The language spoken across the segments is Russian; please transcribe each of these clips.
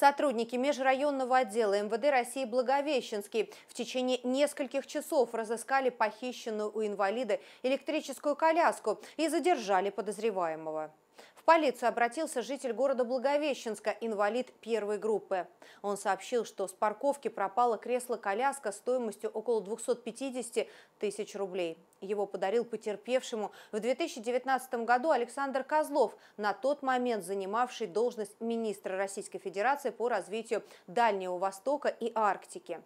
Сотрудники межрайонного отдела МВД России Благовещенский в течение нескольких часов разыскали похищенную у инвалида электрическую коляску и задержали подозреваемого. В полицию обратился житель города Благовещенска, инвалид первой группы. Он сообщил, что с парковки пропало кресло-коляска стоимостью около 250 тысяч рублей. Его подарил потерпевшему в 2019 году Александр Козлов, на тот момент занимавший должность министра Российской Федерации по развитию Дальнего Востока и Арктики.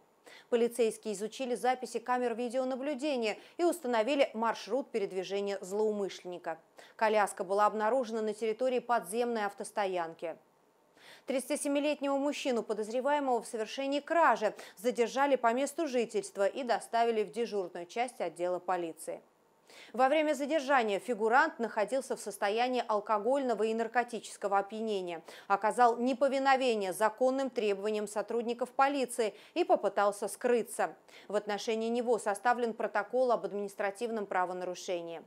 Полицейские изучили записи камер видеонаблюдения и установили маршрут передвижения злоумышленника. Коляска была обнаружена на территории подземной автостоянки. 37-летнего мужчину, подозреваемого в совершении кражи, задержали по месту жительства и доставили в дежурную часть отдела полиции. Во время задержания фигурант находился в состоянии алкогольного и наркотического опьянения, оказал неповиновение законным требованиям сотрудников полиции и попытался скрыться. В отношении него составлен протокол об административном правонарушении.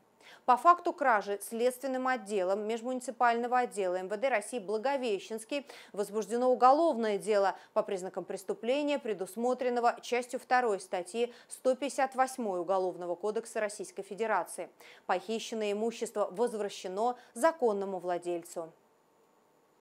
По факту кражи следственным отделом межмуниципального отдела МВД России Благовещенский возбуждено уголовное дело по признакам преступления, предусмотренного частью 2 статьи 158 Уголовного кодекса Российской Федерации. Похищенное имущество возвращено законному владельцу.